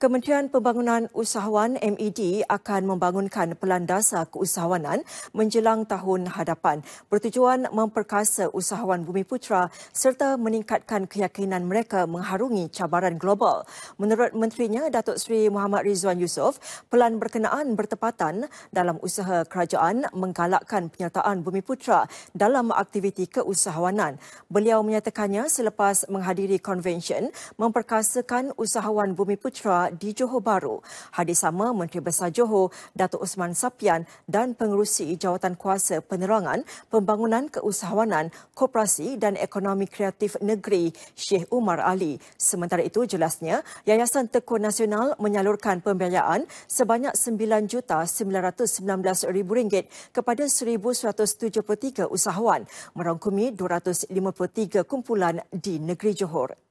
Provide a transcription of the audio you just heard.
Kementerian Pembangunan Usahawan MED akan membangunkan pelan dasar keusahawanan menjelang tahun hadapan bertujuan memperkasa usahawan bumi putra serta meningkatkan keyakinan mereka mengharungi cabaran global. Menurut menterinya Datuk Seri Muhammad Rizwan Yusof, pelan berkenaan bertepatan dalam usaha kerajaan menggalakkan penyertaan bumi putra dalam aktiviti keusahawanan. Beliau menyatakannya selepas menghadiri konvensyen memperkasakan usahawan bumi putra di Johor Bahru. Hadir sama Menteri Besar Johor, Datuk Osman Sapian dan Pengerusi Jawatan Kuasa Penerangan, Pembangunan Keusahawanan, Koperasi dan Ekonomi Kreatif Negeri, Syekh Umar Ali. Sementara itu jelasnya, Yayasan Tekun Nasional menyalurkan pembiayaan sebanyak RM9,919,000 kepada 1,173 usahawan merangkumi 253 kumpulan di negeri Johor.